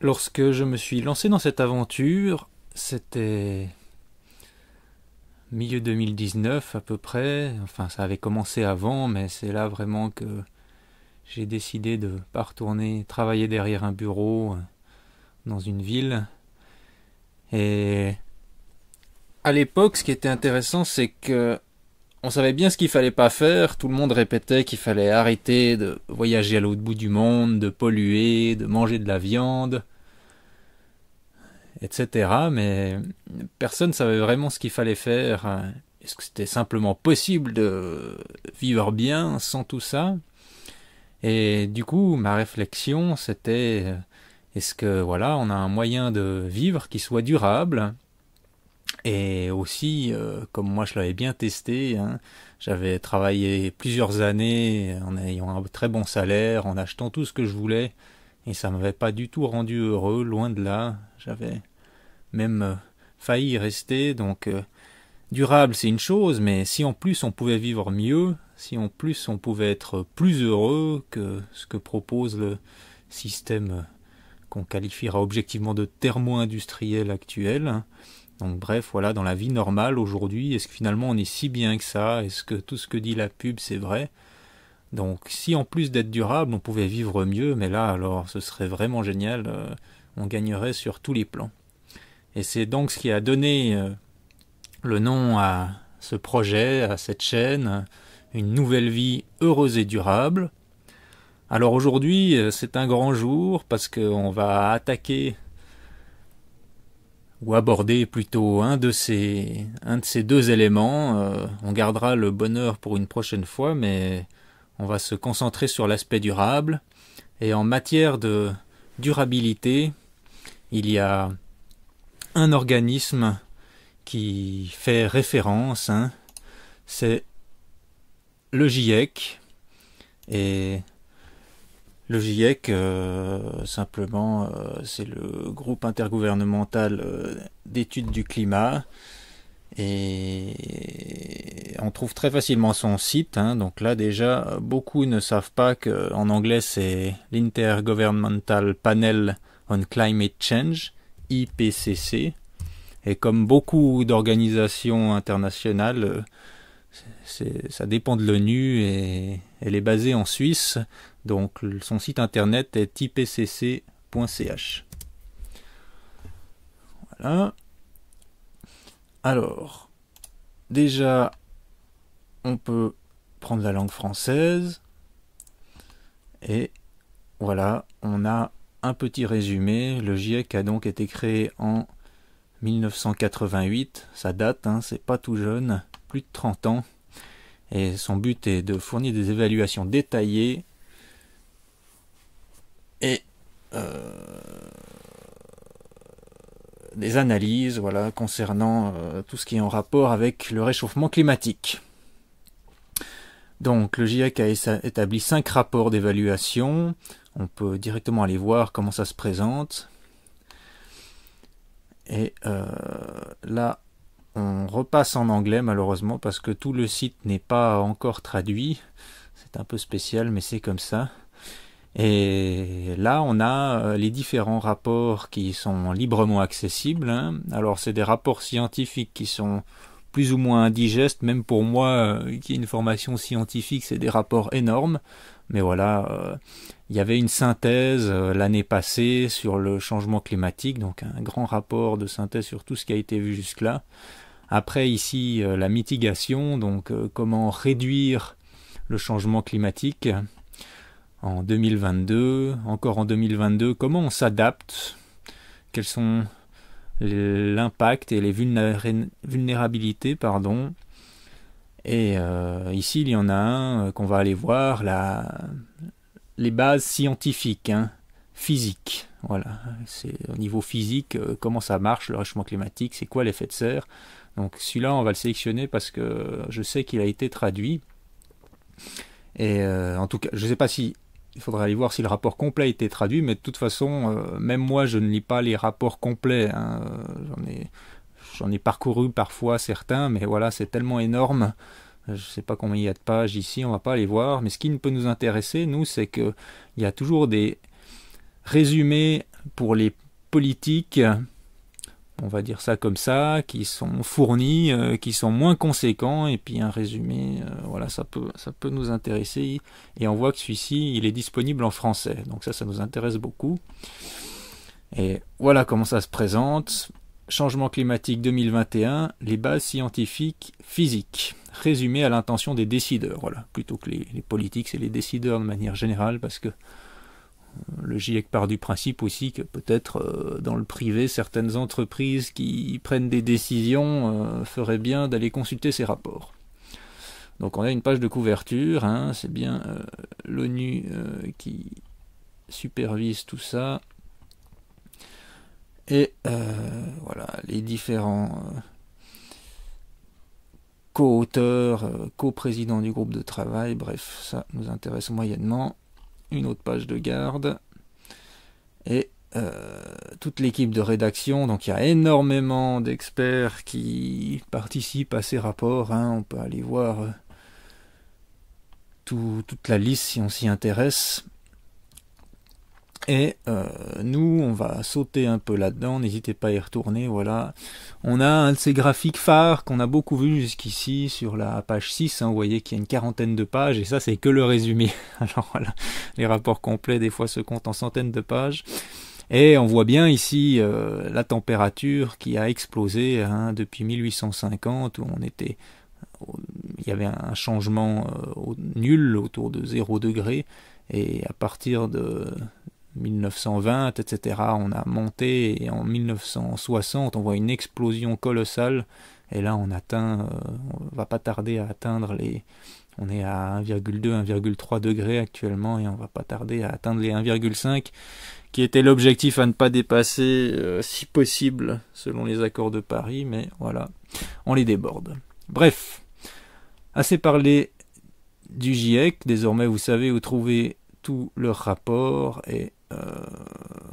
lorsque je me suis lancé dans cette aventure, c'était milieu 2019 à peu près. Enfin, ça avait commencé avant, mais c'est là vraiment que j'ai décidé de ne pas retourner travailler derrière un bureau euh, dans une ville. Et à l'époque, ce qui était intéressant, c'est que on savait bien ce qu'il fallait pas faire. Tout le monde répétait qu'il fallait arrêter de voyager à l'autre bout du monde, de polluer, de manger de la viande etc. Mais personne ne savait vraiment ce qu'il fallait faire. Est-ce que c'était simplement possible de vivre bien sans tout ça Et du coup, ma réflexion, c'était est-ce que voilà, on a un moyen de vivre qui soit durable et aussi, euh, comme moi je l'avais bien testé, hein, j'avais travaillé plusieurs années en ayant un très bon salaire, en achetant tout ce que je voulais, et ça m'avait pas du tout rendu heureux, loin de là. J'avais même euh, failli rester, donc euh, durable c'est une chose, mais si en plus on pouvait vivre mieux, si en plus on pouvait être plus heureux que ce que propose le système euh, qu'on qualifiera objectivement de thermo-industriel actuel. Hein. Donc bref, voilà, dans la vie normale aujourd'hui, est-ce que finalement on est si bien que ça Est-ce que tout ce que dit la pub c'est vrai donc si en plus d'être durable, on pouvait vivre mieux, mais là alors ce serait vraiment génial, euh, on gagnerait sur tous les plans. Et c'est donc ce qui a donné euh, le nom à ce projet, à cette chaîne, une nouvelle vie heureuse et durable. Alors aujourd'hui, euh, c'est un grand jour parce qu'on va attaquer ou aborder plutôt un de ces, un de ces deux éléments. on gardera le bonheur pour une prochaine fois, mais on va se concentrer sur l'aspect durable. Et en matière de durabilité, il y a un organisme qui fait référence, hein. c'est le GIEC. Et le GIEC, euh, simplement, euh, c'est le groupe intergouvernemental euh, d'études du climat. Et on trouve très facilement son site. Hein. donc là déjà, beaucoup ne savent pas qu'en anglais c'est l'Intergovernmental Panel on Climate Change, IPCC. Et comme beaucoup d'organisations internationales, ça dépend de l'ONU et elle est basée en Suisse. Donc son site internet est ipcc.ch. Voilà. Alors, déjà, on peut prendre la langue française et voilà, on a un petit résumé. Le GIEC a donc été créé en 1988, ça date, hein, c'est pas tout jeune, plus de 30 ans. Et son but est de fournir des évaluations détaillées et euh, des analyses voilà, concernant euh, tout ce qui est en rapport avec le réchauffement climatique. Donc le GIEC a établi cinq rapports d'évaluation. On peut directement aller voir comment ça se présente. Et euh, là, on repasse en anglais malheureusement parce que tout le site n'est pas encore traduit. C'est un peu spécial, mais c'est comme ça. Et là, on a euh, les différents rapports qui sont librement accessibles. Hein. Alors, c'est des rapports scientifiques qui sont plus ou moins indigeste, même pour moi euh, qui ai une formation scientifique, c'est des rapports énormes. Mais voilà, euh, il y avait une synthèse euh, l'année passée sur le changement climatique, donc un grand rapport de synthèse sur tout ce qui a été vu jusque-là. Après ici la mitigation, donc comment réduire le changement climatique en 2022, encore en 2022, comment on s'adapte, quelles sont l'impact et les vulnérabilités. Pardon. Et euh, ici, il y en a un euh, qu'on va aller voir, la, les bases scientifiques, hein. physiques. Voilà, c'est au niveau physique, euh, comment ça marche, le réchauffement climatique, c'est quoi l'effet de serre. Donc celui-là, on va le sélectionner parce que je sais qu'il a été traduit. Et en tout cas, je ne sais pas si il faudrait aller voir si le rapport complet a été traduit, mais de toute façon, euh, même moi, je ne lis pas les rapports complets. Hein. J'en ai, j'en ai parcouru parfois certains, mais voilà, c'est tellement énorme. Je ne sais pas combien il y a de pages ici, on va pas aller voir. Mais ce qui ne peut nous intéresser, nous, c'est il y a toujours des résumés pour les politiques on va dire ça comme ça, qui sont fournis, euh, qui sont moins conséquents, et puis un résumé, euh, voilà, ça peut, ça peut nous intéresser. Et on voit que celui-ci, il est disponible en français, donc ça, ça nous intéresse beaucoup. Et voilà comment ça se présente. Changement climatique 2021, les bases scientifiques physiques, résumé à l'intention des décideurs, voilà, plutôt que les, politiques, et les décideurs de manière générale, parce que le GIEC part du principe aussi que peut-être euh, dans le privé, certaines entreprises qui prennent des décisions euh, feraient bien d'aller consulter ces rapports. Donc on a une page de couverture, hein, c'est bien euh, l'ONU qui supervise tout ça. Et voilà, les différents co-auteurs, co-présidents du groupe de travail, bref, ça nous intéresse moyennement une autre page de garde. Et euh, toute l'équipe de rédaction, donc il y a énormément d'experts qui participent à ces rapports. Hein. On peut aller voir euh, tout, toute la liste si on s'y intéresse. Et euh, nous, on va sauter un peu là-dedans, n'hésitez pas à y retourner, voilà. On a un de ces graphiques phares qu'on a beaucoup vu jusqu'ici sur la page 6, hein. vous voyez qu'il y a une quarantaine de pages, et ça c'est que le résumé. Alors voilà, les rapports complets des fois se comptent en centaines de pages. Et on voit bien ici euh, la température qui a explosé hein, depuis 1850 où on était, il y avait un changement euh, nul autour de 0 degré et à partir de 1920, etc. On a monté et en 1960, on voit une explosion colossale. Et là, on atteint, euh, on va pas tarder à atteindre les. On est à 1,2, 1,3 degrés actuellement et on va pas tarder à atteindre les 1,5, qui était l'objectif à ne pas dépasser euh, si possible selon les accords de Paris. Mais voilà, on les déborde. Bref, assez parlé du GIEC. Désormais, vous savez où trouver tout leur rapport et euh,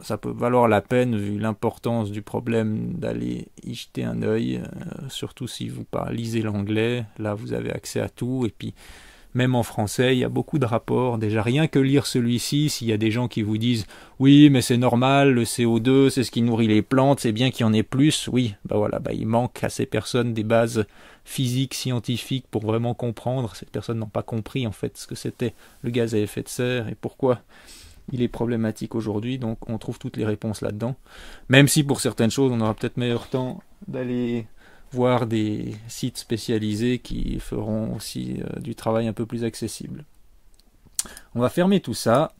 ça peut valoir la peine, vu l'importance du problème, d'aller y jeter un œil, euh, surtout si vous lisez l'anglais. Là, vous avez accès à tout. Et puis, même en français, il y a beaucoup de rapports. Déjà, rien que lire celui-ci, s'il y a des gens qui vous disent oui, mais c'est normal, le CO2, c'est ce qui nourrit les plantes, c'est bien qu'il y en ait plus. Oui, bah voilà, bah il manque à ces personnes des bases physiques, scientifiques pour vraiment comprendre. Ces personnes n'ont pas compris en fait ce que c'était le gaz à effet de serre et pourquoi il est problématique aujourd'hui, donc on trouve toutes les réponses là-dedans. Même si pour certaines choses, on aura peut-être meilleur temps d'aller voir des sites spécialisés qui feront aussi euh, du travail un peu plus accessible. On va fermer tout ça.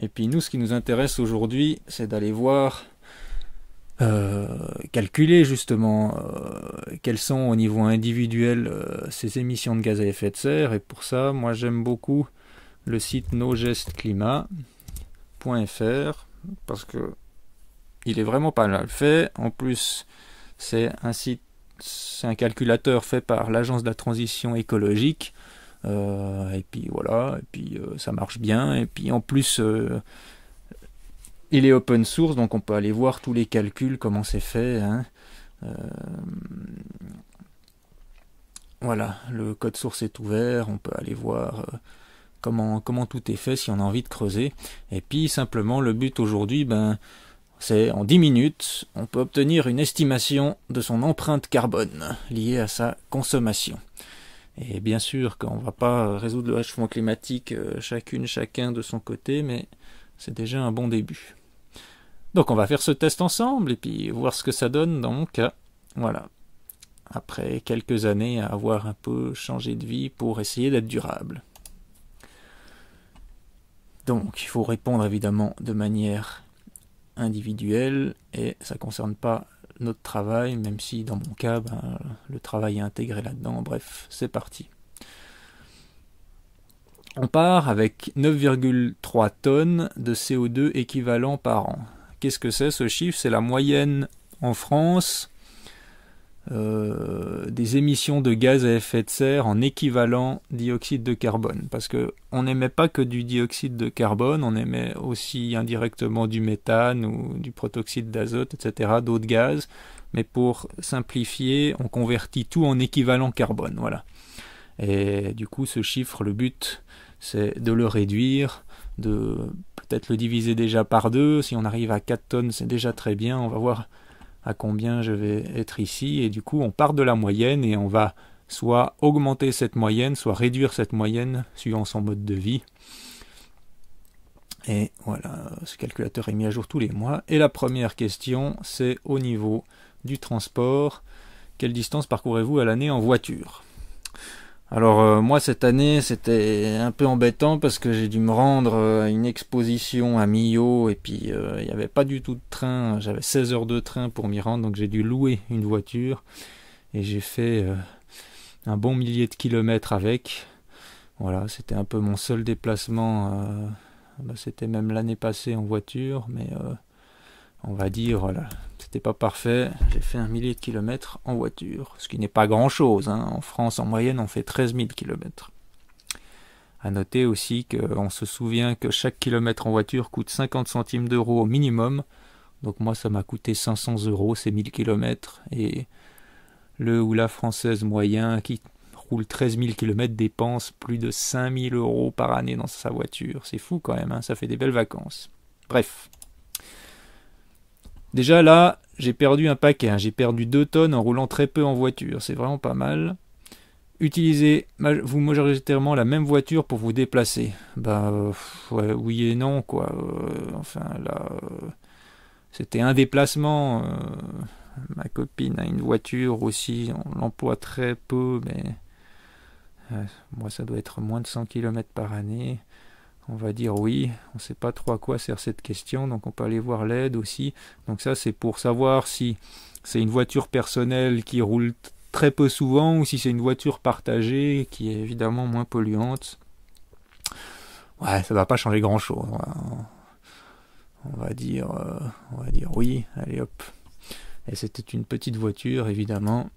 Et puis nous, ce qui nous intéresse aujourd'hui, c'est d'aller voir, euh, calculer justement euh, quels quelles sont au niveau individuel ces émissions de gaz à effet de serre. Et pour ça, moi j'aime beaucoup le site No gestes Climat, .fr parce que il est vraiment pas mal fait. En plus, c'est un site, c'est un calculateur fait par l'agence de la transition écologique. et puis voilà, et puis ça marche bien. Et puis en plus, il est open source, donc on peut aller voir tous les calculs, comment c'est fait. voilà, le code source est ouvert, on peut aller voir comment, tout est fait si on a envie de creuser. Et puis simplement le but aujourd'hui, ben, c'est en 10 minutes, on peut obtenir une estimation de son empreinte carbone liée à sa consommation. Et bien sûr qu'on va pas résoudre le réchauffement climatique euh, chacune, chacun de son côté, mais c'est déjà un bon début. Donc on va faire ce test ensemble et puis voir ce que ça donne dans mon cas. Voilà. Après quelques années à avoir un peu changé de vie pour essayer d'être durable. Donc il faut répondre évidemment de manière individuelle et ça ne concerne pas notre travail, même si dans mon cas ben, le travail est intégré là-dedans. Bref, c'est parti. On part avec 9,3 tonnes de CO2 équivalent par an. Qu'est-ce que c'est ce chiffre C'est la moyenne en France euh, des émissions de gaz à effet de serre en équivalent dioxyde de carbone. Parce qu'on n'émet pas que du dioxyde de carbone, on émet aussi indirectement du méthane ou du protoxyde d'azote, etc., d'autres gaz. Mais pour simplifier, on convertit tout en équivalent carbone. Voilà. Et du coup, ce chiffre, le but, c'est de le réduire, de peut-être le diviser déjà par deux. Si on arrive à 4 tonnes, c'est déjà très bien. On va voir à combien je vais être ici, et du coup on part de la moyenne et on va soit augmenter cette moyenne, soit réduire cette moyenne suivant son mode de vie. Et voilà, ce calculateur est mis à jour tous les mois. Et la première question, c'est au niveau du transport, quelle distance parcourez-vous à l'année en voiture alors euh, moi cette année c'était un peu embêtant parce que j'ai dû me rendre euh, à une exposition à Millau et puis euh, il n'y avait pas du tout de train, j'avais 16 heures de train pour m'y rendre donc j'ai dû louer une voiture et j'ai fait un bon millier de kilomètres avec. Voilà, c'était un peu mon seul déplacement, bah, c'était même l'année passée en voiture mais on va dire, voilà, c'était pas parfait, j'ai fait un millier de kilomètres en voiture, ce qui n'est pas grand-chose. Hein. En France, en moyenne, on fait 13 000 kilomètres. À noter aussi qu'on se souvient que chaque kilomètre en voiture coûte 50 centimes d'euros au minimum. Donc moi, ça m'a coûté 500 euros, ces 1000 kilomètres. Et le ou la française moyen qui roule 13 000 kilomètres dépense plus de 5000 euros par année dans sa voiture. C'est fou quand même, hein ça fait des belles vacances. Bref. Déjà là, j'ai perdu un paquet, hein. j'ai perdu deux tonnes en roulant très peu en voiture, c'est vraiment pas mal. Utilisez vous majoritairement la même voiture pour vous déplacer. Bah oui et non quoi. Euh, enfin là, euh, c'était un déplacement. Euh, ma copine a une voiture aussi, on l'emploie très peu, mais moi ça doit être moins de 100 km par année on va dire oui, on ne sait pas trop à quoi sert cette question, donc on peut aller voir l'aide aussi. Donc ça c'est pour savoir si c'est une voiture personnelle qui roule très peu souvent ou si c'est une voiture partagée qui est évidemment moins polluante. Ouais, ça ne va pas changer grand chose. Hein. On va dire, euh, on va dire oui, allez hop. Et c'était une petite voiture évidemment.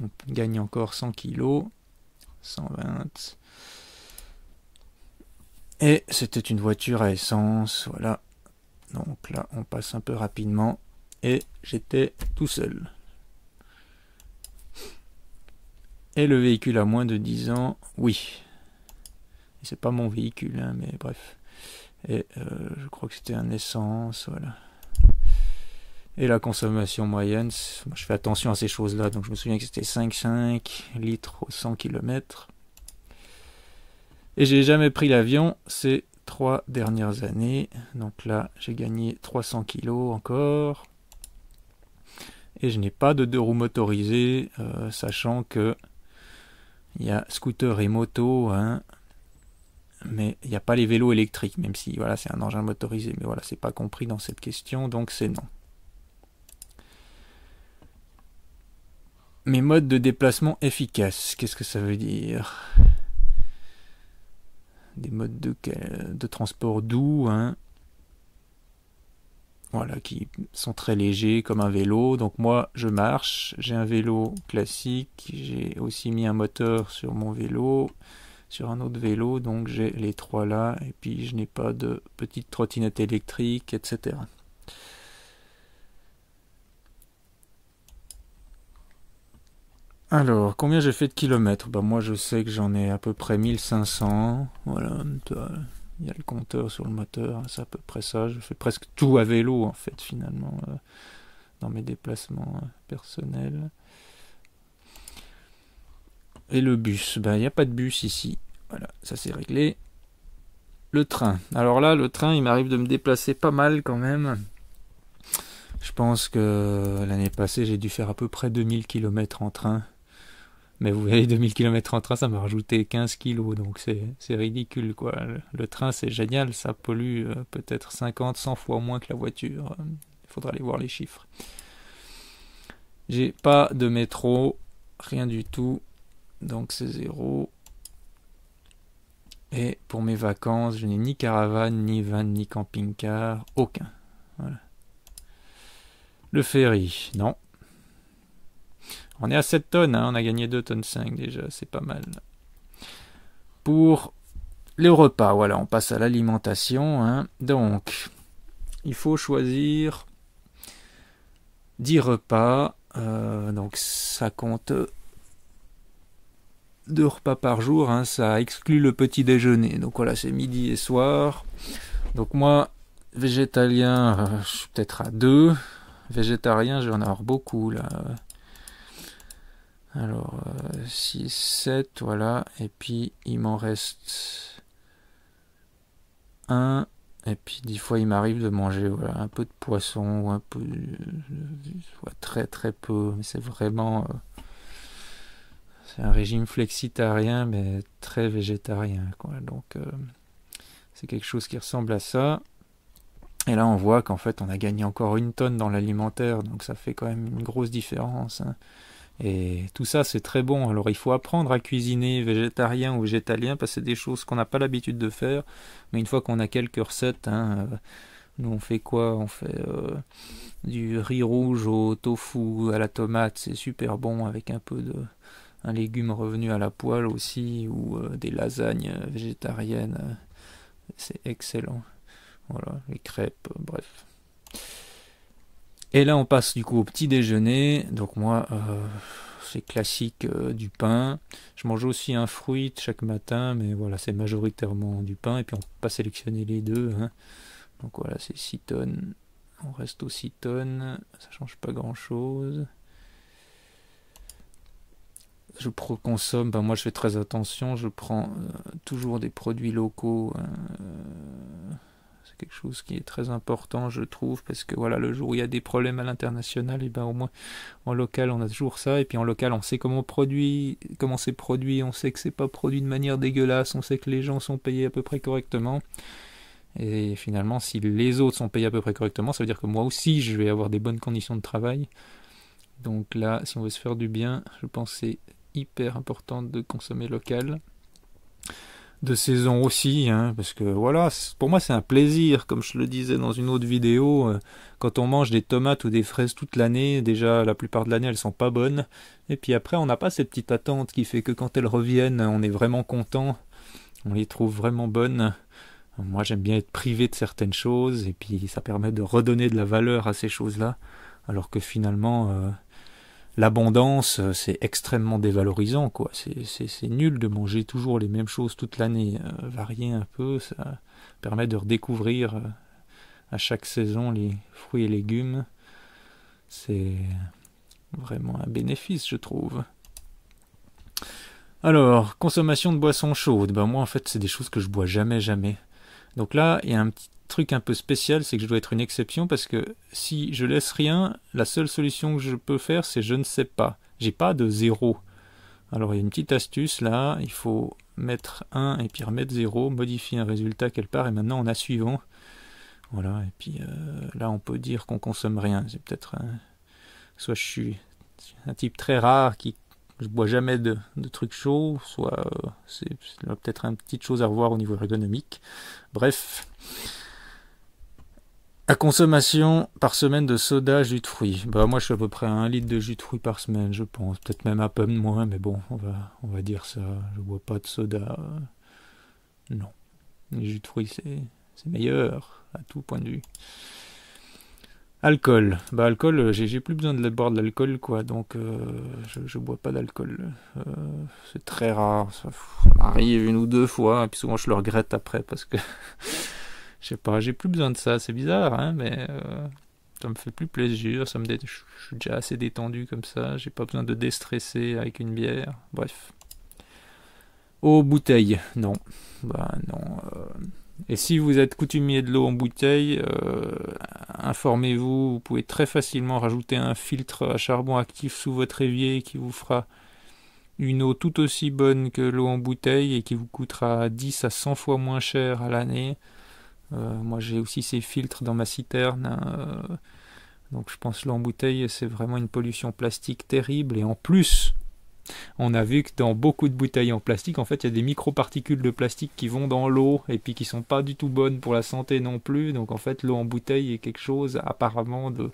On gagne encore 100 kg 120. Et c'était une voiture à essence, voilà. Donc là, on passe un peu rapidement. Et j'étais tout seul. Et le véhicule à moins de 10 ans, oui. C'est pas mon véhicule, hein, mais bref. Et euh, je crois que c'était un essence, voilà. Et la consommation moyenne, je fais attention à ces choses-là, donc je me souviens que c'était 5,5 litres aux 100 km. Et j'ai jamais pris l'avion ces trois dernières années. Donc là, j'ai gagné 300 kilos encore. Et je n'ai pas de deux roues motorisées, euh, sachant que il y a scooter et moto, hein. mais il n'y a pas les vélos électriques, même si voilà, c'est un engin motorisé, mais voilà, c'est pas compris dans cette question, donc c'est non. Mes modes de déplacement efficaces, qu'est-ce que ça veut dire des modes de, transport doux, hein. voilà, qui sont très légers comme un vélo. Donc moi, je marche, j'ai un vélo classique, j'ai aussi mis un moteur sur mon vélo, sur un autre vélo, donc j'ai les trois là, et puis je n'ai pas de petite trottinette électrique, etc. Alors, combien j'ai fait de kilomètres ben Moi, je sais que j'en ai à peu près 1500. Voilà, il y a le compteur sur le moteur, c'est à peu près ça. Je fais presque tout à vélo, en fait, finalement, euh, dans mes déplacements euh, personnels. Et le bus bah, Il n'y a pas de bus ici. Voilà, ça c'est réglé. Le train. Alors là, le train, il m'arrive de me déplacer pas mal quand même. Je pense que l'année passée, j'ai dû faire à peu près 2000 km en train. Mais vous voyez, 2000 km en train, ça m'a rajouté 15 kilos, donc c'est ridicule, quoi. Le, train, c'est génial, ça pollue euh, peut-être 50, 100 fois moins que la voiture. Il faudra aller voir les chiffres. J'ai pas de métro, rien du tout, donc c'est zéro. Et pour mes vacances, je n'ai ni caravane, ni van, ni camping-car, aucun. Le ferry, non, on est à 7 tonnes, hein. on a gagné 2 tonnes 5 déjà, c'est pas mal. Pour les repas, voilà, on passe à l'alimentation. Hein. Donc, il faut choisir 10 repas. Euh, donc ça compte 2 repas par jour, hein. ça exclut le petit déjeuner. Donc voilà, c'est midi et soir. Donc moi, végétalien, euh, je suis peut-être à deux. Végétarien, je vais en beaucoup là. Alors, 6, euh, 7, voilà. Et puis, il m'en reste 1. Et puis, des fois, il m'arrive de manger voilà, un peu de poisson ou un peu. très, très peu. Mais c'est vraiment. Euh, c'est un régime flexitarien, mais très végétarien. Quoi. Donc, euh, c'est quelque chose qui ressemble à ça. Et là, on voit qu'en fait, on a gagné encore une tonne dans l'alimentaire. Donc, ça fait quand même une grosse différence. Hein. Et tout ça, c'est très bon. Alors, il faut apprendre à cuisiner végétarien ou végétalien parce que c'est des choses qu'on n'a pas l'habitude de faire. Mais une fois qu'on a quelques recettes, hein, euh, nous on fait quoi On fait euh, du riz rouge au tofu, à la tomate, c'est super bon avec un peu de un légume revenu à la poêle aussi ou euh, des lasagnes végétariennes. C'est excellent. Voilà, les crêpes, bref. Et là, on passe du coup au petit déjeuner. Donc moi, euh, c'est classique euh, du pain. Je mange aussi un fruit chaque matin, mais voilà, c'est majoritairement du pain. Et puis on ne peut pas sélectionner les deux. Hein. Donc voilà, c'est 6 tonnes. On reste aux 6 tonnes. Ça change pas grand-chose. Je consomme, ben moi je fais très attention, je prends euh, toujours des produits locaux. Hein, quelque chose qui est très important, je trouve, parce que voilà, le jour où il y a des problèmes à l'international, et eh ben au moins en local on a toujours ça, et puis en local on sait comment produit, comment c'est produit, on sait que c'est pas produit de manière dégueulasse, on sait que les gens sont payés à peu près correctement. Et finalement, si les autres sont payés à peu près correctement, ça veut dire que moi aussi je vais avoir des bonnes conditions de travail. Donc là, si on veut se faire du bien, je pense que c'est hyper important de consommer local de saison aussi, hein, parce que voilà, pour moi c'est un plaisir, comme je le disais dans une autre vidéo, euh, quand on mange des tomates ou des fraises toute l'année, déjà la plupart de l'année elles sont pas bonnes, et puis après on n'a pas cette petite attente qui fait que quand elles reviennent on est vraiment content, on les trouve vraiment bonnes. Moi j'aime bien être privé de certaines choses, et puis ça permet de redonner de la valeur à ces choses-là, alors que finalement... Euh, l'abondance, euh, c'est extrêmement dévalorisant, quoi. C'est nul de manger toujours les mêmes choses toute l'année. Euh, varier un peu, ça permet de redécouvrir euh, à chaque saison les fruits et légumes. C'est vraiment un bénéfice, je trouve. Alors, consommation de boissons chaudes. Ben moi, en fait, c'est des choses que je bois jamais, jamais. Donc là, il y a un petit truc un peu spécial, c'est que je dois être une exception parce que si je laisse rien, la seule solution que je peux faire, c'est je ne sais pas. J'ai pas de zéro Alors il y a une petite astuce là, il faut mettre 1 et puis remettre 0, modifier un résultat quelque part et maintenant on a suivant. Voilà, et puis euh, là on peut dire qu'on consomme rien. C'est peut-être. Un... Soit je suis un type très rare qui je bois jamais de, trucs chauds, soit euh, c'est peut-être une petite chose à revoir au niveau ergonomique. Bref. La consommation par semaine de soda, jus de fruits. Bah moi je suis à peu près à un litre de jus de fruits par semaine, je pense. Peut-être même un peu moins, mais bon, on va, on va dire ça. Je bois pas de soda. Non. Les jus de fruits, c'est, c'est meilleur, à tout point de vue. Alcool. Bah alcool, euh, j'ai, plus besoin de boire de l'alcool, quoi. Donc euh, je, je bois pas d'alcool. Euh, c'est très rare. Ça, ça m'arrive une ou deux fois, et puis souvent je le regrette après parce que. Je j'ai plus besoin de ça, c'est bizarre, hein, mais euh, ça me fait plus plaisir, ça me je suis déjà assez détendu comme ça, j'ai pas besoin de déstresser avec une bière, bref. Eau, bouteille non. Bah non. Euh. Et si vous êtes coutumier de l'eau en bouteille, euh, informez-vous, vous pouvez très facilement rajouter un filtre à charbon actif sous votre évier qui vous fera une eau tout aussi bonne que l'eau en bouteille et qui vous coûtera 10 à 100 fois moins cher à l'année. Euh, moi, j'ai aussi ces filtres dans ma citerne. Hein, euh, donc je pense l'eau en bouteille c'est vraiment une pollution plastique terrible. Et en plus, on a vu que dans beaucoup de bouteilles en plastique, en fait, il y a des microparticules de plastique qui vont dans l'eau et puis qui sont pas du tout bonnes pour la santé non plus. Donc en fait, l'eau en bouteille est quelque chose apparemment de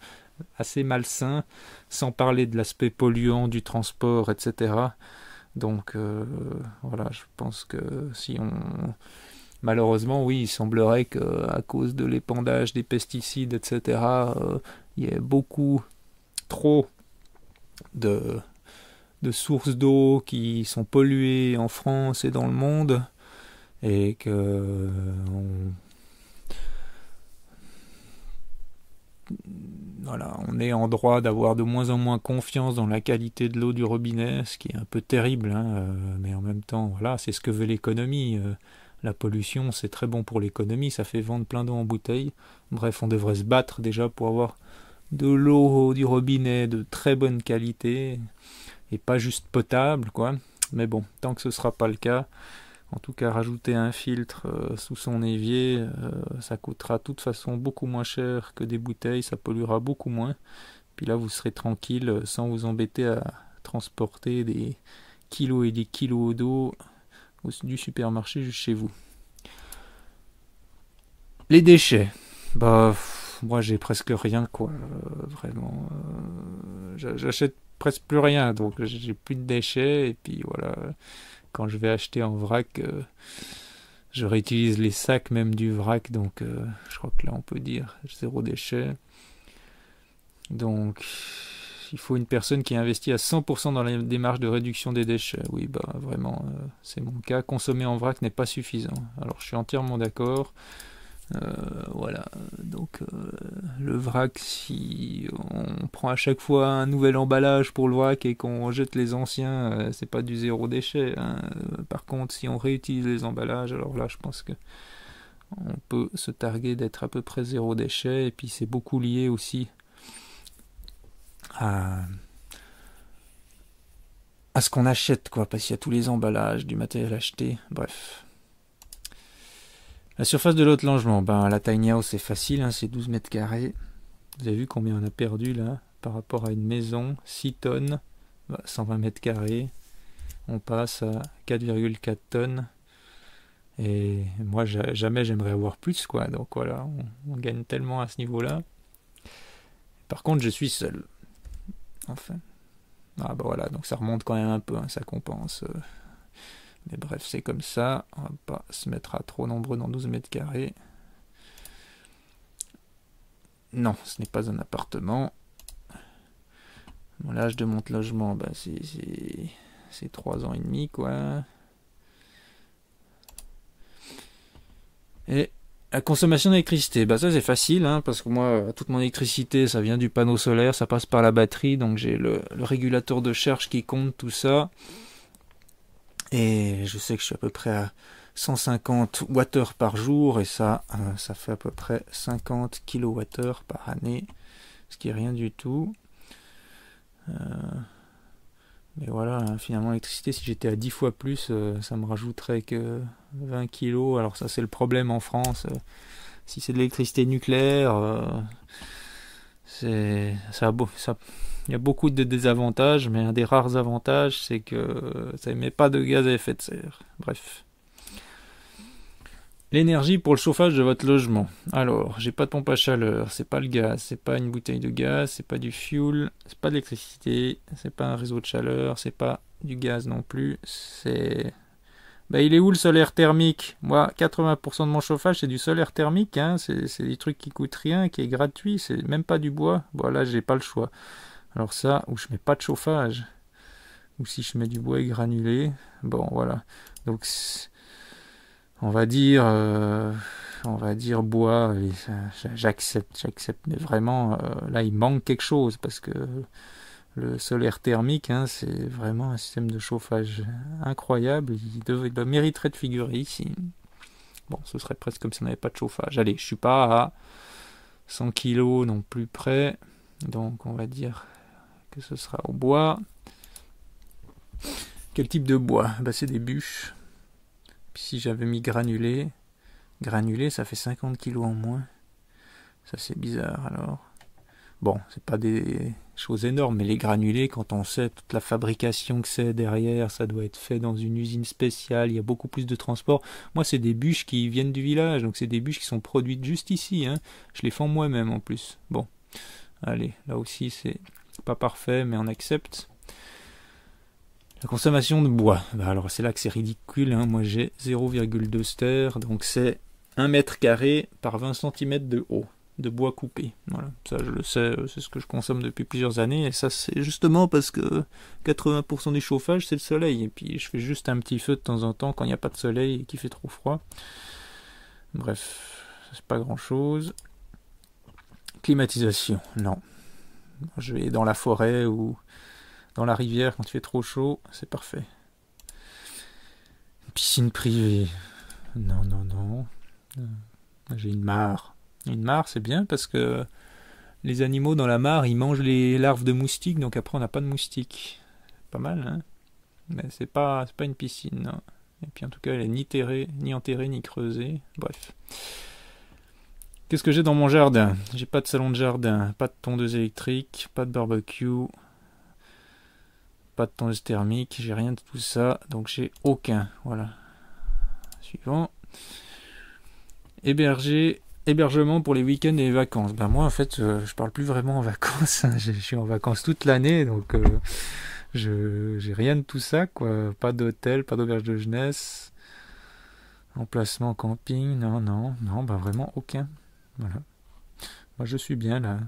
assez malsain, sans parler de l'aspect polluant du transport, etc. Donc euh, voilà, je pense que si on Malheureusement, oui, il semblerait qu'à cause de l'épandage des pesticides, etc., euh, il y ait beaucoup trop de, sources d'eau qui sont polluées en France et dans le monde, et que euh, voilà, on est en droit d'avoir de moins en moins confiance dans la qualité de l'eau du robinet, ce qui est un peu terrible, hein, euh, mais en même temps, voilà, c'est ce que veut l'économie. La pollution, c'est très bon pour l'économie, ça fait vendre plein d'eau en bouteille. Bref, on devrait se battre déjà pour avoir de l'eau du robinet de très bonne qualité et pas juste potable, quoi. Mais bon, tant que ce sera pas le cas, en tout cas, rajouter un filtre euh, sous son évier, euh, ça coûtera de toute façon beaucoup moins cher que des bouteilles, ça polluera beaucoup moins. Puis là, vous serez tranquille euh, sans vous embêter à transporter des kilos et des kilos d'eau du supermarché juste chez vous. Les déchets. Bah, moi j'ai presque rien, quoi. Euh, vraiment. Euh, j'achète presque plus rien, donc j'ai plus de déchets. Et puis voilà, quand je vais acheter en vrac, euh, je réutilise les sacs même du vrac, donc je crois que là on peut dire zéro déchet. Donc il faut une personne qui investit à 100% dans la démarche de réduction des déchets. Euh, oui, bah vraiment, euh, c'est mon cas. Consommer en vrac n'est pas suffisant. Alors je suis entièrement d'accord. Euh, voilà, donc le vrac, si on prend à chaque fois un nouvel emballage pour le vrac et qu'on jette les anciens, c'est pas du zéro déchet. Hein. Par contre, si on réutilise les emballages, alors là, je pense que on peut se targuer d'être à peu près zéro déchet. Et puis, c'est beaucoup lié aussi à, ce qu'on achète, quoi, parce qu'il y a tous les emballages, du matériel acheté, bref. La surface de l'autre logement ben, la tiny house c'est facile, hein, c'est 12 mètres carrés. Vous avez vu combien on a perdu là par rapport à une maison, 6 tonnes, 120 bah, mètres carrés. On passe à 4,4 tonnes. Et moi, jamais j'aimerais avoir plus, quoi. Donc voilà, on gagne tellement à ce niveau-là. Par contre, je suis seul. Enfin. Ah bah voilà, donc ça remonte quand même un peu, hein, ça compense. Euh. Mais bref, c'est comme ça. On va pas se mettre à trop nombreux dans 12 mètres carrés. Non, ce n'est pas un appartement. l'âge de mon logement, Ben c'est 3 ans et demi, quoi. Et la consommation d'électricité, bah ça c'est facile, hein, parce que moi, toute mon électricité, ça vient du panneau solaire, ça passe par la batterie, donc j'ai le, régulateur de charge qui compte tout ça. Et je sais que je suis à peu près à 150 Wh par jour, et ça, euh, ça fait à peu près 50 kWh par année, ce qui est rien du tout. Euh, mais voilà, finalement, l'électricité, si j'étais à 10 fois plus, euh, ça me rajouterait que 20 kilos. Alors ça, c'est le problème en France. Euh, si c'est de l'électricité nucléaire, euh, c'est ça, ça, il y a beaucoup de désavantages, mais un des rares avantages, c'est que ça émet pas de gaz à effet de serre. Bref. L'énergie pour le chauffage de votre logement. Alors, j'ai pas de pompe à chaleur, c'est pas le gaz, c'est pas une bouteille de gaz, c'est pas du fuel, c'est pas de l'électricité, c'est pas un réseau de chaleur, c'est pas du gaz non plus, c'est. Ben il est où le solaire thermique Moi, 80% de mon chauffage, c'est du solaire thermique, hein, c'est des trucs qui coûtent rien, qui est gratuit, c'est même pas du bois. Voilà, j'ai pas le choix. Alors, ça, où je mets pas de chauffage, ou si je mets du bois et granulé, bon, voilà. Donc, on va dire, euh, on va dire bois. J'accepte, j'accepte, mais vraiment, euh, là, il manque quelque chose parce que le solaire thermique, hein, c'est vraiment un système de chauffage incroyable. Il, devrait mériterait de figurer ici. Bon, ce serait presque comme si on n'avait pas de chauffage. Allez, je suis pas à 100 kg non plus près. Donc, on va dire que ce sera au bois. Quel type de bois bah, C'est des bûches si j'avais mis granulé, granulé ça fait 50 kilos en moins. Ça c'est bizarre alors. Bon, c'est pas des choses énormes, mais les granulés, quand on sait toute la fabrication que c'est derrière, ça doit être fait dans une usine spéciale, il y a beaucoup plus de transport. Moi, c'est des bûches qui viennent du village, donc c'est des bûches qui sont produites juste ici. Hein. Je les fends moi-même en plus. Bon, allez, là aussi c'est pas parfait, mais on accepte. La consommation de bois. Bah, alors c'est là que c'est ridicule. Hein. Moi j'ai 0,2 ster, donc c'est 1 mètre carré par 20 cm de haut de bois coupé. Voilà, ça je le sais, euh, c'est ce que je consomme depuis plusieurs années. Et ça c'est justement parce que 80% du chauffage c'est le soleil. Et puis je fais juste un petit feu de temps en temps quand il n'y a pas de soleil et qu'il fait trop froid. Bref, c'est pas grand chose. Climatisation, non. Je vais dans la forêt ou dans la rivière quand il fait trop chaud, c'est parfait. piscine privée. Non, non, non. Euh, j'ai une mare. Une mare, c'est bien parce que les animaux dans la mare, ils mangent les larves de moustiques, donc après on n'a pas de moustiques. Pas mal, hein Mais c'est pas, pas une piscine, non. Et puis en tout cas, elle est ni terrée, ni enterrée, ni creusée. Bref. Qu'est-ce que j'ai dans mon jardin J'ai pas de salon de jardin, pas de tondeuse électrique, pas de barbecue, pas de temps thermique, j'ai rien de tout ça, donc j'ai aucun. Voilà. Suivant. Héberger, hébergement pour les week-ends et les vacances. Ben moi en fait euh, je parle plus vraiment en vacances, hein. je suis en vacances toute l'année donc euh, je j'ai rien de tout ça quoi, pas d'hôtel, pas d'auberge de jeunesse, emplacement camping, non non non ben, vraiment aucun. Voilà. Moi je suis bien là,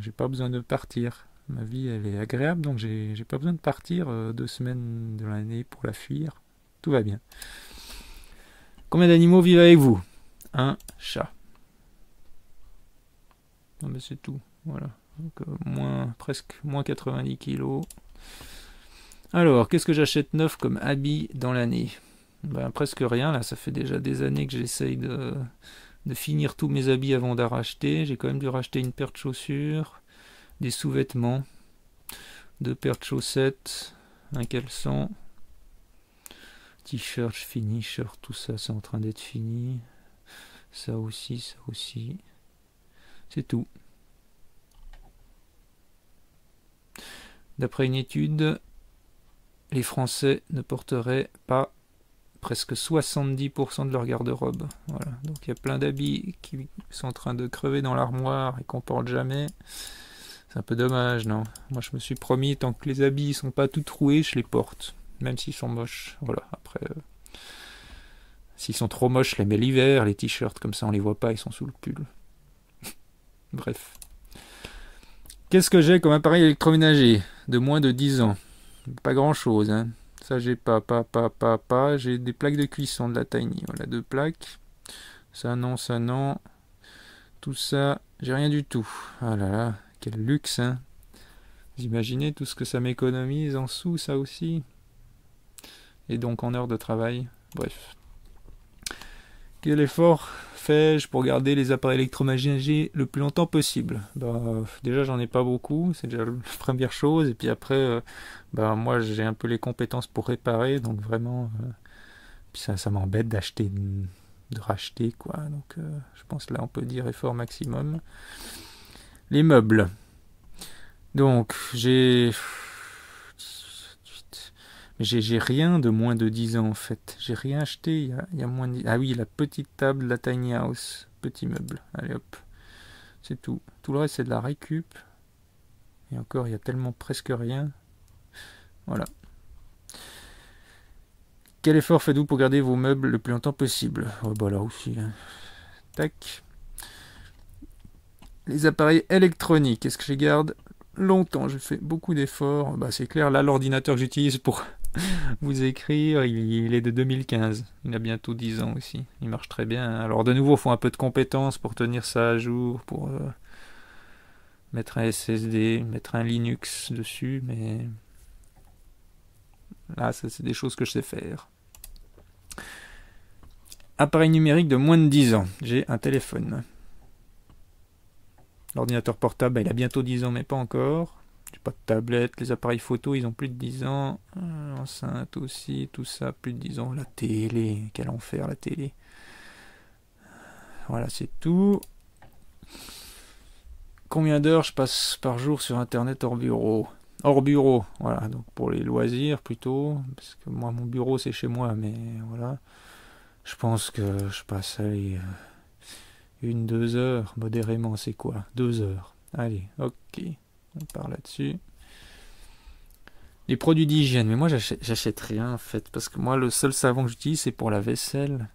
j'ai pas besoin de partir. Ma vie, elle est agréable, donc j'ai pas besoin de partir euh, deux semaines de l'année pour la fuir. Tout va bien. Combien d'animaux vivent avec vous Un chat. Non, mais c'est tout. Voilà. Euh, moins, presque moins 90 kilos. Alors, qu'est-ce que j'achète neuf comme habit dans l'année ben, Presque rien. Là, ça fait déjà des années que j'essaye de, finir tous mes habits avant d'en racheter. J'ai quand même dû racheter une paire de chaussures des sous-vêtements, deux paires de chaussettes, un caleçon, t-shirt fini, tout ça c'est en train d'être fini, ça aussi, ça aussi, c'est tout. D'après une étude, les Français ne porteraient pas presque 70% de leur garde-robe. Voilà. Donc il y a plein d'habits qui sont en train de crever dans l'armoire et qu'on porte jamais. C'est un peu dommage, non Moi, je me suis promis, tant que les habits sont pas tout troués, je les porte. Même s'ils sont moches. Voilà, après. Euh, s'ils sont trop moches, je les mets l'hiver, les t-shirts, comme ça on les voit pas, ils sont sous le pull. Bref. Qu'est-ce que j'ai comme appareil électroménager de moins de 10 ans Pas grand-chose, hein. Ça, j'ai pas, pas, pas, pas, pas. J'ai des plaques de cuisson de la Tiny. Voilà, deux plaques. Ça, non, ça, non. Tout ça, j'ai rien du tout. Ah là là, quel luxe, hein. Vous imaginez tout ce que ça m'économise en sous, ça aussi Et donc en heures de travail Bref. Quel effort fais-je pour garder les appareils électroménagers le plus longtemps possible bah, Déjà, j'en ai pas beaucoup, c'est déjà la première chose. Et puis après, euh, bah, moi, j'ai un peu les compétences pour réparer, donc vraiment, euh, puis ça, ça m'embête d'acheter, de racheter, quoi. Donc, euh, je pense là, on peut dire effort maximum les meubles. Donc, j'ai. Mais J'ai rien de moins de 10 ans en fait. J'ai rien acheté il y, a, moins Ah oui, la petite table, la tiny house. Petit meuble. Allez hop. C'est tout. Tout le reste, c'est de la récup. Et encore, il y a tellement presque rien. Voilà. Quel effort faites-vous pour garder vos meubles le plus longtemps possible oh, Bah là aussi. Hein. Tac les appareils électroniques. Est-ce que je garde longtemps J'ai fait beaucoup d'efforts. Bah, c'est clair, là, l'ordinateur que j'utilise pour vous écrire, il, est de 2015. Il a bientôt 10 ans aussi. Il marche très bien. Alors, de nouveau, il faut un peu de compétences pour tenir ça à jour, pour euh, mettre un SSD, mettre un Linux dessus, mais. Là, c'est des choses que je sais faire. Appareil numérique de moins de 10 ans. J'ai un téléphone. L'ordinateur portable, bah, il a bientôt 10 ans, mais pas encore. J'ai pas de tablette, les appareils photo, ils ont plus de 10 ans. L'enceinte euh, aussi, tout ça, plus de 10 ans. La télé, quel enfer la télé. Voilà, c'est tout. Combien d'heures je passe par jour sur Internet hors bureau Hors bureau, voilà, donc pour les loisirs plutôt, parce que moi, mon bureau, c'est chez moi, mais voilà. Je pense que je passe, euh, une, deux heures, modérément, c'est quoi Deux heures. Allez, ok. On part là-dessus. Les produits d'hygiène, mais moi j'achète rien en fait, parce que moi le seul savon que j'utilise c'est pour la vaisselle.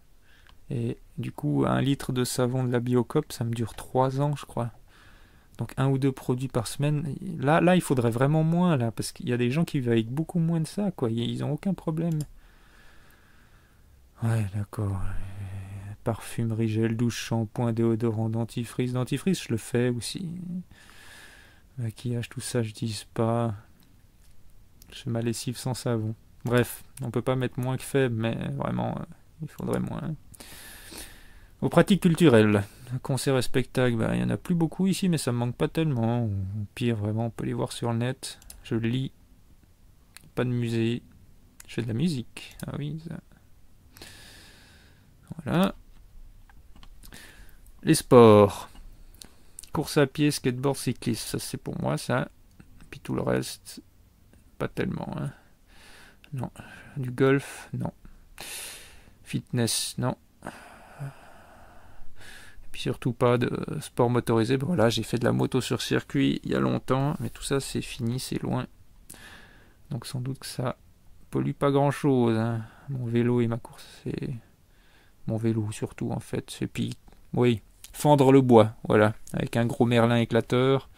Et du coup, un litre de savon de la Biocop, ça me dure trois ans, je crois. Donc un ou deux produits par semaine. Là, là, il faudrait vraiment moins, là, parce qu'il y a des gens qui vivent avec beaucoup moins de ça, quoi. Ils n'ont aucun problème. Ouais, d'accord parfumerie, gel douche, shampoing, déodorant, dentifrice. Dentifrice, je le fais aussi. Maquillage, tout ça, je dis pas. Je fais ma lessive sans savon. Bref, on peut pas mettre moins que faible, mais vraiment, euh, il faudrait moins. Aux pratiques culturelles, Concert et spectacle, bah, il n'y en a plus beaucoup ici, mais ça me manque pas tellement. Au pire, vraiment, on peut les voir sur le net. Je lis. Pas de musée. Je fais de la musique. Ah oui, ça. Voilà. Les sports. Course à pied, skateboard, cycliste. Ça, c'est pour moi, ça. Puis tout le reste, pas tellement. Hein. Non. Du golf, non. Fitness, non. Et puis surtout pas de sport motorisé. voilà j'ai fait de la moto sur circuit il y a longtemps, mais tout ça, c'est fini, c'est loin. Donc sans doute que ça pollue pas grand chose. Hein. Mon vélo et ma course, c'est. Mon vélo surtout, en fait. c'est puis, oui, Fendre le bois, voilà, avec un gros merlin éclateur.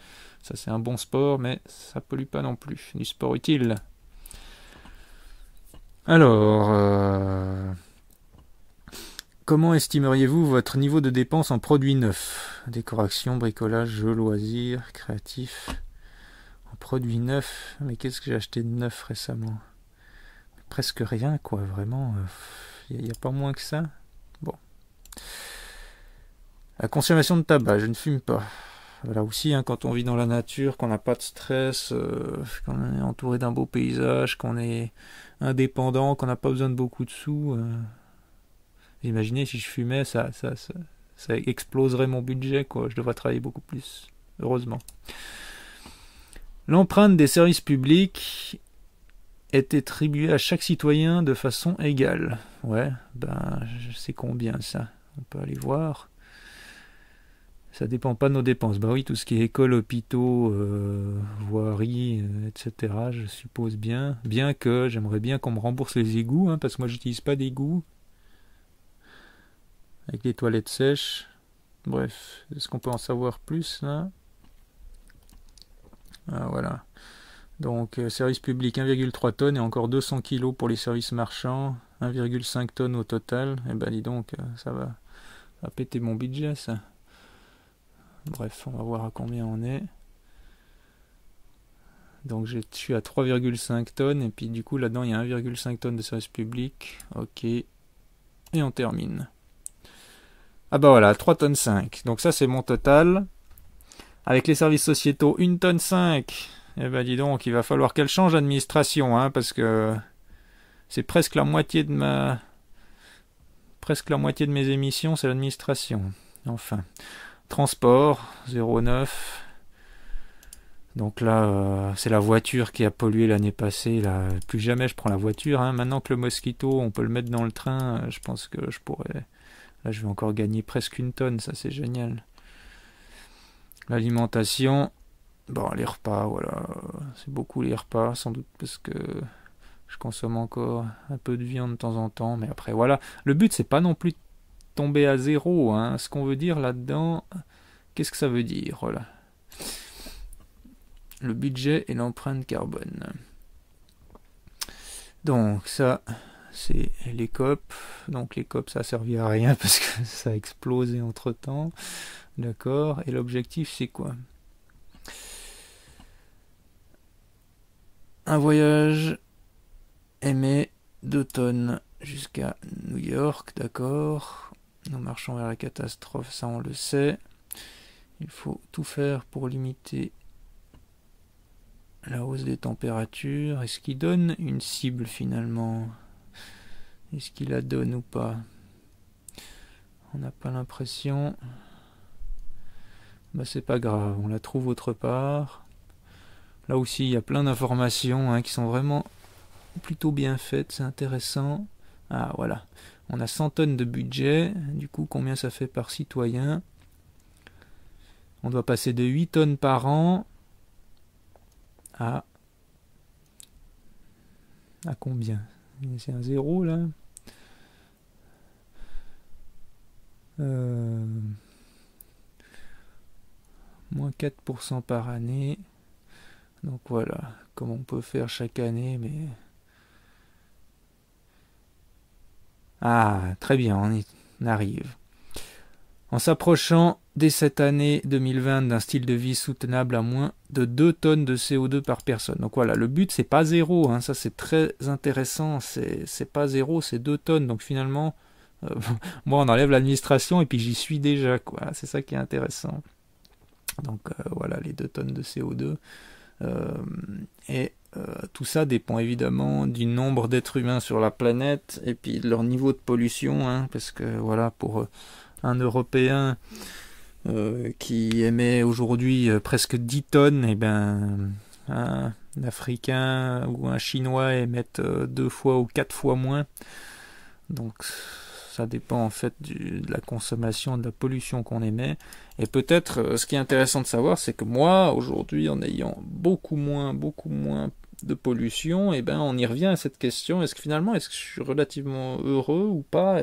Ça c'est un bon sport, mais ça pollue pas non plus. Du sport utile. Alors, euh, comment estimeriez-vous votre niveau de dépense en produits neufs Décoration, bricolage, jeux, loisirs, créatifs. En produits neufs, mais qu'est-ce que j'ai acheté de neuf récemment Presque rien, quoi, vraiment. Il euh, n'y a, pas moins que ça. Bon. La consommation de tabac, je ne fume pas. Là aussi, hein, quand on vit dans la nature, qu'on n'a pas de stress, euh, qu'on est entouré d'un beau paysage, qu'on est indépendant, qu'on n'a pas besoin de beaucoup de sous, euh, imaginez si je fumais, ça, ça, exploserait mon budget, quoi. Je devrais travailler beaucoup plus, heureusement. L'empreinte des services publics est attribuée à chaque citoyen de façon égale. Ouais, ben, je sais combien ça. On peut aller voir ça dépend pas de nos dépenses. Bah oui, tout ce qui est école, hôpitaux, euh, voirie, euh, etc., je suppose bien. Bien que j'aimerais bien qu'on me rembourse les égouts, hein, parce que moi j'utilise pas d'égouts. Avec des toilettes sèches. Bref, est-ce qu'on peut en savoir plus là ah, Voilà. Donc, euh, service public 1,3 tonnes et encore 200 kilos pour les services marchands. 1,5 tonnes au total. Eh ben dis donc, ça va, ça péter mon budget ça. Bref, on va voir à combien on est. Donc je suis à 3,5 tonnes et puis du coup là-dedans il y a 1,5 tonnes de service public. Ok. Et on termine. Ah bah voilà, 3 tonnes 5. Donc ça c'est mon total. Avec les services sociétaux, 1 tonne 5. Eh ben dis donc, il va falloir qu'elle change d'administration, hein, parce que c'est presque la moitié de ma... Presque la moitié de mes émissions, c'est l'administration. Enfin. Transport 09. Donc là, euh, c'est la voiture qui a pollué l'année passée. Là. Plus jamais je prends la voiture. Hein. Maintenant que le Mosquito, on peut le mettre dans le train, euh, je pense que je pourrais... Là, je vais encore gagner presque une tonne. Ça, c'est génial. L'alimentation. Bon, les repas, voilà. C'est beaucoup les repas, sans doute parce que je consomme encore un peu de viande de temps en temps. Mais après, voilà. Le but, c'est pas non plus de tomber à zéro. Hein. Ce qu'on veut dire là-dedans, qu'est-ce que ça veut dire Le budget et l'empreinte carbone. Donc ça, c'est les COP. Donc les COP, ça a à rien parce que ça a explosé entre-temps. D'accord. Et l'objectif, c'est quoi Un voyage aimé d'automne jusqu'à New York, d'accord nous marchons vers la catastrophe, ça on le sait. Il faut tout faire pour limiter la hausse des températures. Est-ce qu'il donne une cible finalement Est-ce qu'il la donne ou pas On n'a pas l'impression. Bah c'est pas grave, on la trouve autre part. Là aussi, il y a plein d'informations hein, qui sont vraiment plutôt bien faites, c'est intéressant. Ah voilà, on a 100 tonnes de budget, du coup combien ça fait par citoyen On doit passer de 8 tonnes par an à... à combien C'est un zéro là euh, Moins 4% par année. Donc voilà, comment on peut faire chaque année, mais... Ah, très bien, on y arrive. En s'approchant dès cette année 2020 d'un style de vie soutenable à moins de 2 tonnes de CO2 par personne. Donc voilà, le but c'est pas zéro, hein. ça c'est très intéressant, c'est pas zéro, c'est 2 tonnes. Donc finalement, euh, moi on enlève l'administration et puis j'y suis déjà, quoi. C'est ça qui est intéressant. Donc euh, voilà, les 2 tonnes de CO2. Euh, et euh, tout ça dépend évidemment du nombre d'êtres humains sur la planète et puis de leur niveau de pollution, hein, parce que voilà, pour euh, un Européen euh, qui émet aujourd'hui presque 10 tonnes, et eh ben un, Africain ou un Chinois émettent deux fois ou quatre fois moins. Donc ça dépend en fait de la consommation, de la pollution qu'on émet. Et peut-être, euh, ce qui est intéressant de savoir, c'est que moi, aujourd'hui, en ayant beaucoup moins, beaucoup moins de pollution, et eh ben on y revient à cette question est-ce que finalement, est-ce que je suis relativement heureux ou pas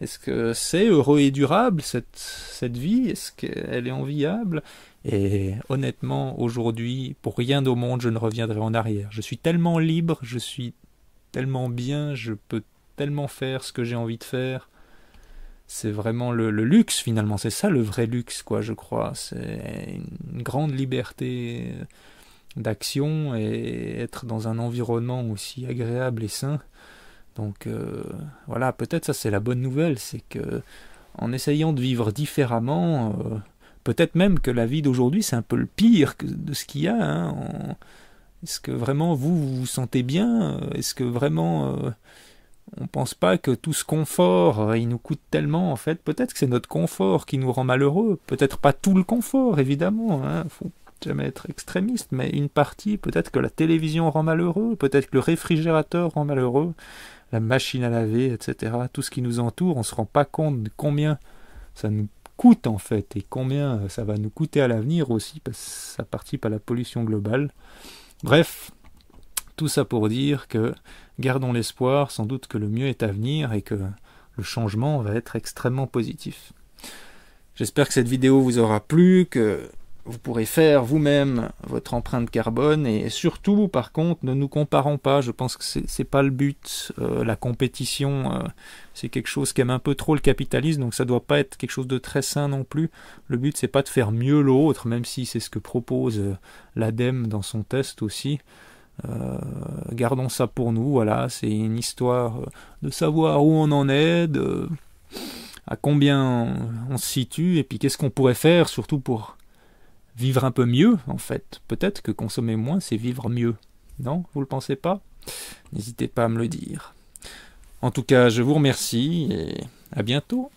Est-ce que c'est heureux et durable cette cette vie Est-ce qu'elle est enviable Et honnêtement, aujourd'hui, pour rien au monde, je ne reviendrai en arrière. Je suis tellement libre, je suis tellement bien, je peux faire ce que j'ai envie de faire. C'est vraiment le, luxe finalement, c'est ça le vrai luxe, quoi, je crois. C'est une grande liberté d'action et être dans un environnement aussi agréable et sain. Donc euh, voilà, peut-être ça c'est la bonne nouvelle, c'est que en essayant de vivre différemment, euh, peut-être même que la vie d'aujourd'hui c'est un peu le pire que, de ce qu'il y a. Hein, est-ce que vraiment vous vous, sentez bien Est-ce que vraiment euh, on pense pas que tout ce confort, euh, il nous coûte tellement en fait. Peut-être que c'est notre confort qui nous rend malheureux. Peut-être pas tout le confort, évidemment. Hein. Faut jamais être extrémiste, mais une partie. Peut-être que la télévision rend malheureux. Peut-être que le réfrigérateur rend malheureux. La machine à laver, etc. Tout ce qui nous entoure, on se rend pas compte de combien ça nous coûte en fait et combien euh, ça va nous coûter à l'avenir aussi parce que ça participe à la pollution globale. Bref, tout ça pour dire que gardons l'espoir, sans doute que le mieux est à venir et que le changement va être extrêmement positif. J'espère que cette vidéo vous aura plu, que vous pourrez faire vous-même votre empreinte carbone et surtout, par contre, ne nous comparons pas. Je pense que c'est pas le but. Euh, la compétition, euh, c'est quelque chose qu'aime un peu trop le capitalisme, donc ça ne doit pas être quelque chose de très sain non plus. Le but, c'est pas de faire mieux l'autre, même si c'est ce que propose euh, l'ADEME dans son test aussi. Euh, gardons ça pour nous, voilà, c'est une histoire euh, de savoir où on en est, à combien on, on se situe, et puis qu'est-ce qu'on pourrait faire, surtout pour vivre un peu mieux, en fait. Peut-être que consommer moins, c'est vivre mieux. Non Vous le pensez pas N'hésitez pas à me le dire. En tout cas, je vous remercie et à bientôt.